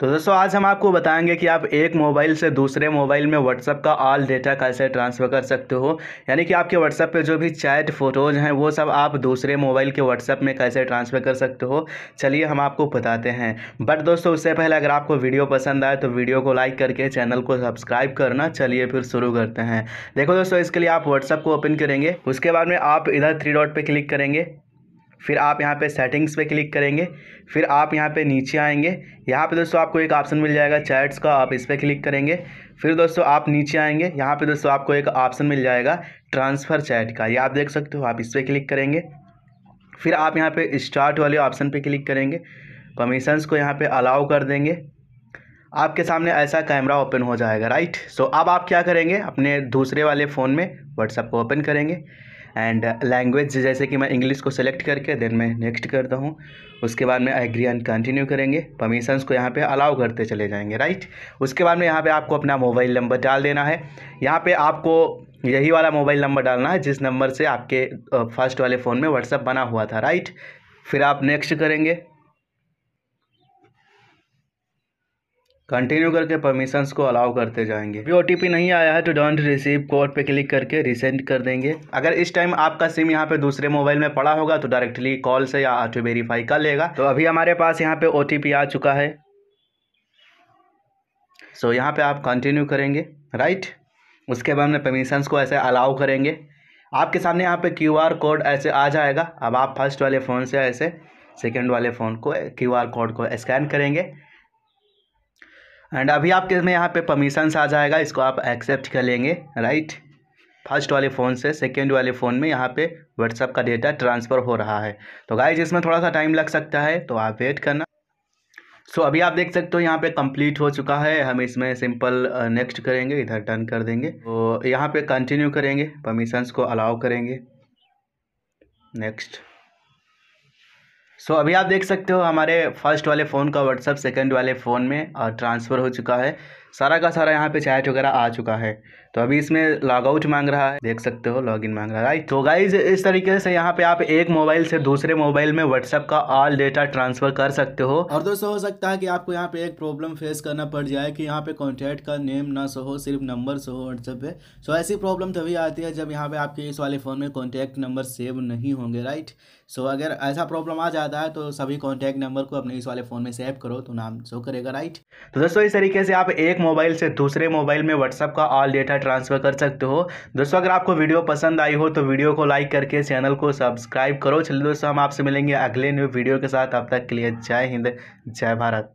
तो दोस्तों आज हम आपको बताएंगे कि आप एक मोबाइल से दूसरे मोबाइल में व्हाट्सअप का ऑल डेटा कैसे ट्रांसफ़र कर सकते हो यानी कि आपके व्हाट्सअप पे जो भी चैट फ़ोटोज़ हैं वो सब आप दूसरे मोबाइल के व्हाट्सअप में कैसे ट्रांसफ़र कर सकते हो चलिए हम आपको बताते हैं बट दोस्तों उससे पहले अगर आपको वीडियो पसंद आए तो वीडियो को लाइक करके चैनल को सब्सक्राइब करना चलिए फिर शुरू करते हैं देखो दोस्तों इसके लिए आप व्हाट्सअप को ओपन करेंगे उसके बाद में आप इधर थ्री डॉट पर क्लिक करेंगे फिर आप यहाँ पे सेटिंग्स पे क्लिक करेंगे फिर आप यहाँ पे नीचे आएंगे यहाँ पे दोस्तों आपको एक ऑप्शन मिल जाएगा चैट्स का आप इस पर क्लिक करेंगे फिर दोस्तों आप नीचे आएंगे यहाँ पे दोस्तों आपको एक ऑप्शन मिल जाएगा ट्रांसफ़र चैट का ये आप देख सकते हो आप इस पर क्लिक करेंगे फिर आप यहाँ पर स्टार्ट वाले ऑप्शन पर क्लिक करेंगे परमिशंस को यहाँ पर अलाउ कर देंगे आपके सामने ऐसा कैमरा ओपन हो जाएगा राइट सो अब आप क्या करेंगे अपने दूसरे वाले फ़ोन में व्हाट्सएप को ओपन करेंगे एंड लैंग्वेज uh, जैसे कि मैं इंग्लिश को सेलेक्ट करके देन मैं नेक्स्ट करता हूँ उसके बाद में एग्री एंड कंटिन्यू करेंगे परमिशंस को यहाँ पे अलाउ करते चले जाएंगे राइट उसके बाद में यहाँ पे आपको अपना मोबाइल नंबर डाल देना है यहाँ पे आपको यही वाला मोबाइल नंबर डालना है जिस नंबर से आपके फर्स्ट uh, वाले फ़ोन में व्हाट्सअप बना हुआ था राइट फिर आप नेक्स्ट करेंगे कंटिन्यू करके परमिशंस को अलाउ करते जाएंगे अभी ओ नहीं आया है तो डोंट रिसीव कोड पे क्लिक करके रिसेंड कर देंगे अगर इस टाइम आपका सिम यहाँ पे दूसरे मोबाइल में पड़ा होगा तो डायरेक्टली कॉल से या ऑटो वेरीफाई कर लेगा तो अभी हमारे पास यहाँ पे ओ आ चुका है सो so, यहाँ पे आप कंटिन्यू करेंगे राइट उसके बाद में परमिशंस को ऐसे अलाउ करेंगे आपके सामने यहाँ पे क्यू कोड ऐसे आ जाएगा अब आप फर्स्ट वाले फ़ोन से ऐसे सेकेंड वाले फ़ोन को क्यू कोड को स्कैन करेंगे एंड अभी आपके में यहाँ पे परमिशंस आ जाएगा इसको आप एक्सेप्ट कर लेंगे राइट फर्स्ट वाले फ़ोन से सेकेंड वाले फ़ोन में यहाँ पे व्हाट्सअप का डेटा ट्रांसफ़र हो रहा है तो गाइज इसमें थोड़ा सा टाइम लग सकता है तो आप वेट करना सो so, अभी आप देख सकते हो यहाँ पे कंप्लीट हो चुका है हम इसमें सिंपल नेक्स्ट करेंगे इधर टर्न कर देंगे तो यहाँ पे कंटिन्यू करेंगे परमिशंस को अलाउ करेंगे नेक्स्ट सो so, अभी आप देख सकते हो हमारे फर्स्ट वाले फ़ोन का व्हाट्सअप सेकंड वाले फ़ोन में ट्रांसफ़र हो चुका है सारा का सारा यहाँ पे चैट वगैरह आ चुका है तो अभी इसमें लॉगआउट मांग रहा है देख सकते हो लॉगिन मांग रहा है राइट तो गाइज इस तरीके से यहाँ पे आप एक मोबाइल से दूसरे मोबाइल में व्हाट्सअप का ऑल डेटा ट्रांसफर कर सकते हो और दोस्तों हो सकता है कि आपको यहाँ पे एक प्रॉब्लम फेस करना पड़ जाए कि यहाँ पे कॉन्टैक्ट का नेम ना सो हो सिर्फ नंबर सो हो व्हाट्सअप पे सो ऐसी प्रॉब्लम तभी आती है जब यहाँ पे आपके इस वाले फ़ोन में कॉन्टैक्ट नंबर सेव नहीं होंगे राइट सो अगर ऐसा प्रॉब्लम आ जाता है तो सभी कॉन्टैक्ट नंबर को अपने इस वाले फ़ोन में सेव करो तो नाम सो करेगा राइट तो दोस्तों इस तरीके से आप एक एक मोबाइल से दूसरे मोबाइल में व्हाट्सअप का ऑल डेटा ट्रांसफ़र कर सकते हो दोस्तों अगर आपको वीडियो पसंद आई हो तो वीडियो को लाइक करके चैनल को सब्सक्राइब करो चलिए दोस्तों हम आपसे मिलेंगे अगले न्यू वीडियो के साथ अब तक के लिए जय हिंद जय भारत